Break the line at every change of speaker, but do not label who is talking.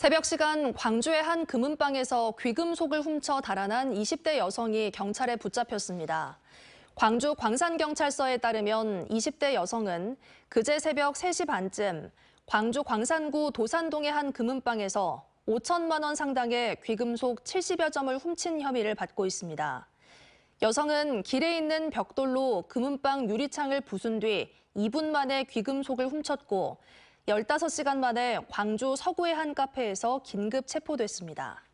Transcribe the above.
새벽 시간 광주의 한 금은방에서 귀금속을 훔쳐 달아난 20대 여성이 경찰에 붙잡혔습니다. 광주 광산경찰서에 따르면 20대 여성은 그제 새벽 3시 반쯤 광주 광산구 도산동의 한 금은방에서 5천만 원 상당의 귀금속 70여 점을 훔친 혐의를 받고 있습니다. 여성은 길에 있는 벽돌로 금은방 유리창을 부순 뒤 2분 만에 귀금속을 훔쳤고 15시간 만에 광주 서구의 한 카페에서 긴급 체포됐습니다.